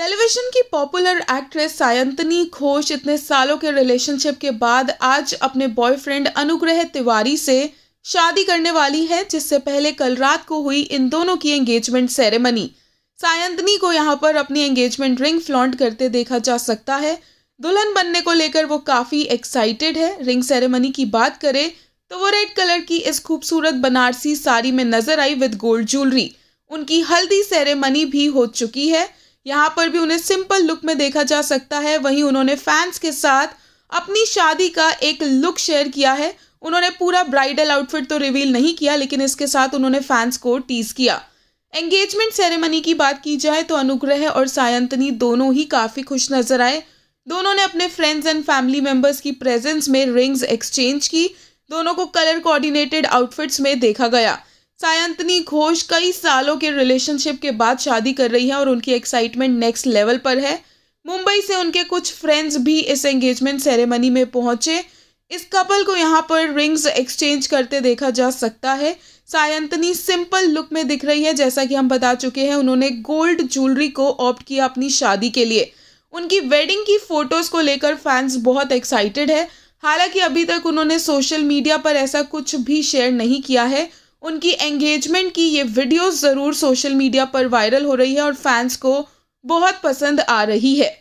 television की popular actress सायंतनी Ghosh इतने सालों के रिलेशनशिप के बाद आज अपने बॉयफ्रेंड अनुग्रह तिवारी से शादी करने वाली है जिससे पहले कल रात को हुई इन दोनों की एंगेजमेंट सेरेमनी सायंतनी को यहाँ पर अपनी एंगेजमेंट रिंग फ्लॉन्ट करते देखा जा सकता है दुल्हन बनने को लेकर वो काफ़ी एक्साइटेड है रिंग सेरेमनी की बात करें तो वो रेड कलर की इस खूबसूरत बनारसी साड़ी में नजर आई विद गोल्ड ज्वेलरी उनकी हल्दी सेरेमनी भी हो चुकी है यहाँ पर भी उन्हें सिंपल लुक में देखा जा सकता है वहीं उन्होंने फैंस के साथ अपनी शादी का एक लुक शेयर किया है उन्होंने पूरा ब्राइडल आउटफिट तो रिवील नहीं किया लेकिन इसके साथ उन्होंने फैंस को टीज किया एंगेजमेंट सेरेमनी की बात की जाए तो अनुग्रह और सायंतनी दोनों ही काफ़ी खुश नजर आए दोनों ने अपने फ्रेंड्स एंड फैमिली मेंबर्स की प्रेजेंस में रिंग्स एक्सचेंज की दोनों को कलर कोऑर्डिनेटेड आउटफिट्स में देखा गया सायंतनी घोष कई सालों के रिलेशनशिप के बाद शादी कर रही है और उनकी एक्साइटमेंट नेक्स्ट लेवल पर है मुंबई से उनके कुछ फ्रेंड्स भी इस एंगेजमेंट सेरेमनी में पहुंचे इस कपल को यहाँ पर रिंग्स एक्सचेंज करते देखा जा सकता है सायंतनी सिंपल लुक में दिख रही है जैसा कि हम बता चुके हैं उन्होंने गोल्ड ज्वेलरी को ऑप्ट किया अपनी शादी के लिए उनकी वेडिंग की फोटोज को लेकर फैंस बहुत एक्साइटेड है हालांकि अभी तक उन्होंने सोशल मीडिया पर ऐसा कुछ भी शेयर नहीं किया है उनकी एंगेजमेंट की ये वीडियोस ज़रूर सोशल मीडिया पर वायरल हो रही है और फैंस को बहुत पसंद आ रही है